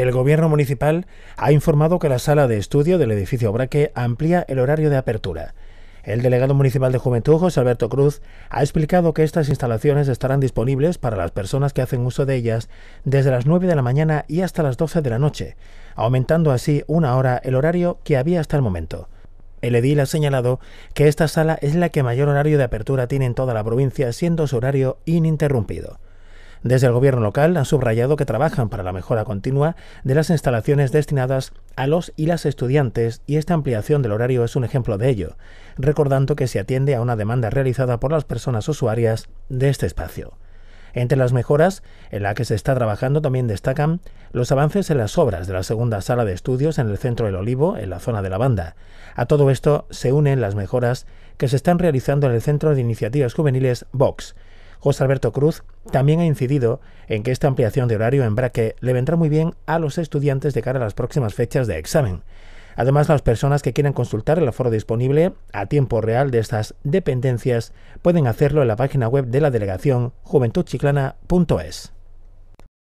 El gobierno municipal ha informado que la sala de estudio del edificio Braque amplía el horario de apertura. El delegado municipal de Juventud, José Alberto Cruz, ha explicado que estas instalaciones estarán disponibles para las personas que hacen uso de ellas desde las 9 de la mañana y hasta las 12 de la noche, aumentando así una hora el horario que había hasta el momento. El edil ha señalado que esta sala es la que mayor horario de apertura tiene en toda la provincia, siendo su horario ininterrumpido. Desde el gobierno local han subrayado que trabajan para la mejora continua de las instalaciones destinadas a los y las estudiantes y esta ampliación del horario es un ejemplo de ello, recordando que se atiende a una demanda realizada por las personas usuarias de este espacio. Entre las mejoras en las que se está trabajando también destacan los avances en las obras de la segunda sala de estudios en el centro del Olivo, en la zona de la banda. A todo esto se unen las mejoras que se están realizando en el centro de iniciativas juveniles Vox. José Alberto Cruz también ha incidido en que esta ampliación de horario en braque le vendrá muy bien a los estudiantes de cara a las próximas fechas de examen. Además, las personas que quieran consultar el aforo disponible a tiempo real de estas dependencias pueden hacerlo en la página web de la delegación juventudchiclana.es.